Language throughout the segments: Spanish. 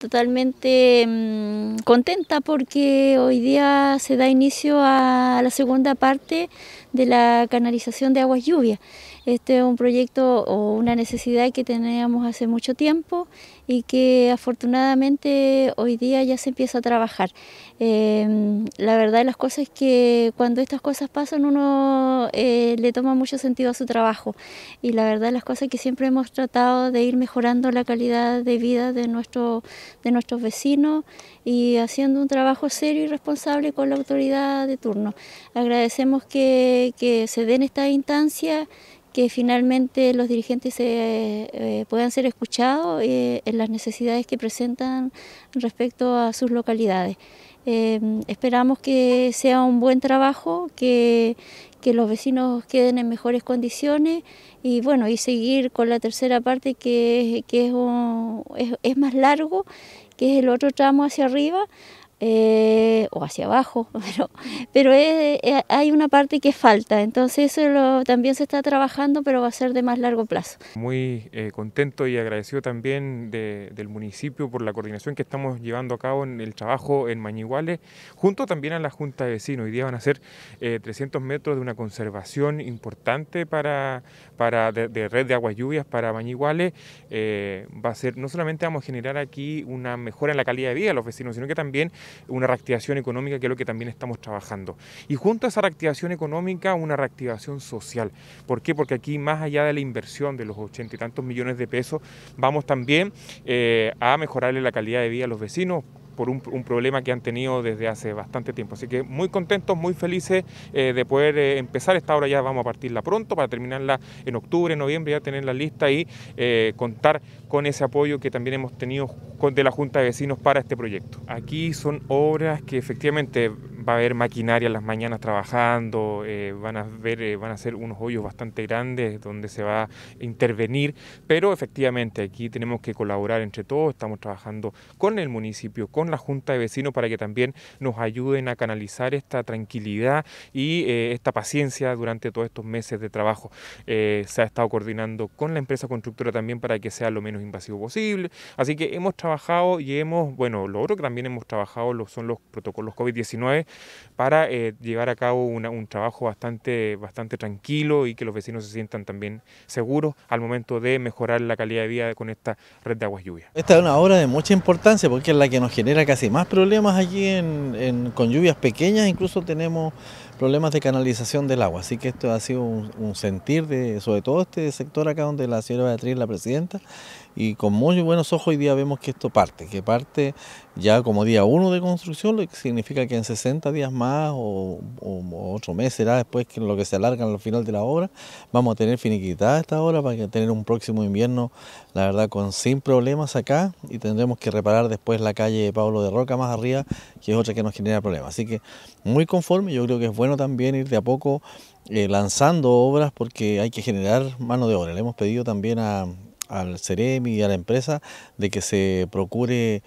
Totalmente mm, contenta porque hoy día se da inicio a la segunda parte de la canalización de aguas lluvias. Este es un proyecto o una necesidad que teníamos hace mucho tiempo y que afortunadamente hoy día ya se empieza a trabajar. Em, la verdad de las cosas es que cuando estas cosas pasan uno eh, le toma mucho sentido a su trabajo y la verdad de las cosas es que siempre hemos tratado de ir mejorando la calidad de vida de, nuestro, de nuestros vecinos y haciendo un trabajo serio y responsable con la autoridad de turno. Agradecemos que que se den esta instancia, que finalmente los dirigentes eh, puedan ser escuchados eh, en las necesidades que presentan respecto a sus localidades. Em, esperamos que sea un buen trabajo, que, los vecinos queden en mejores condiciones y bueno, y seguir con la tercera parte que, es, es, más largo, que es el otro tramo hacia arriba, eh, o hacia abajo, pero, pero eh, hay una parte que falta, entonces eso también se está trabajando, pero va a ser de más largo plazo. Muy eh, contento y agradecido también del municipio por la coordinación que estamos llevando a cabo en el trabajo en Mañiguales, junto también a la Junta de Vecinos. Hoy día van a ser 300 metros de una conservación importante para, para de, red de aguas lluvias para Mañiguales. va a ser, no solamente vamos a generar aquí una mejora en la calidad de vida de los vecinos, sino que también una reactivación económica, que es lo que también estamos trabajando. Y junto a esa reactivación económica, una reactivación social. ¿Por qué? Porque aquí, más allá de la inversión de los ochenta y tantos millones de pesos, vamos también eh, a mejorarle la calidad de vida a los vecinos, por un, problema que han tenido desde hace bastante tiempo. Así que muy contentos, muy felices eh, de poder eh, empezar esta obra, ya vamos a partirla pronto para terminarla en octubre, noviembre, ya tenerla lista y eh, contar con ese apoyo que también hemos tenido con, de la Junta de Vecinos para este proyecto. Aquí son obras que efectivamente va a haber maquinaria las mañanas trabajando, eh, van a ver, eh, van a ser unos hoyos bastante grandes donde se va a intervenir, pero efectivamente aquí tenemos que colaborar entre todos, estamos trabajando con el municipio, con la Junta de Vecinos para que también nos ayuden a canalizar esta tranquilidad y eh, esta paciencia durante todos estos meses de trabajo. se ha estado coordinando con la empresa constructora también para que sea lo menos invasivo posible, así que hemos trabajado y hemos, bueno, lo otro que también hemos trabajado son los protocolos COVID-19 para eh, llevar a cabo un trabajo bastante, bastante tranquilo y que los vecinos se sientan también seguros al momento de mejorar la calidad de vida con esta red de aguas lluvias. Esta es una obra de mucha importancia porque es la que nos genera casi más problemas allí con lluvias pequeñas, incluso tenemos problemas de canalización del agua. Así que esto ha sido un, sentir de, sobre todo este sector acá donde la señora Beatriz la presidenta, y con muy buenos ojos hoy día vemos que esto parte, que parte ya como día uno de construcción, lo que significa que en 60 días más o, otro mes será después que lo que se alarga al final de la obra, vamos a tener finiquitada esta obra para tener un próximo invierno, la verdad, con sin problemas acá y tendremos que reparar después la calle Pablo de Roca más arriba, que es otra que nos genera problemas. Así que muy conforme. Yo creo que es bueno también ir de a poco eh, lanzando obras porque hay que generar mano de obra. Le hemos pedido también a, al CEREMI y a la empresa de que se procure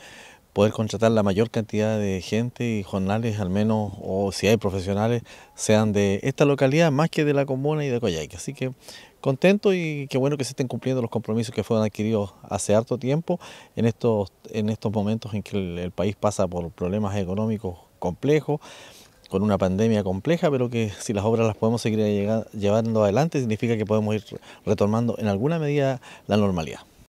poder contratar la mayor cantidad de gente y jornales, al menos, o si hay profesionales, sean de esta localidad más que de la comuna y de Coyhaique. Así que contento y qué bueno que se estén cumpliendo los compromisos que fueron adquiridos hace harto tiempo, en estos, en estos momentos en que el país pasa por problemas económicos complejos con una pandemia compleja, pero que si las obras las podemos seguir llevando adelante, significa que podemos ir retomando en alguna medida la normalidad.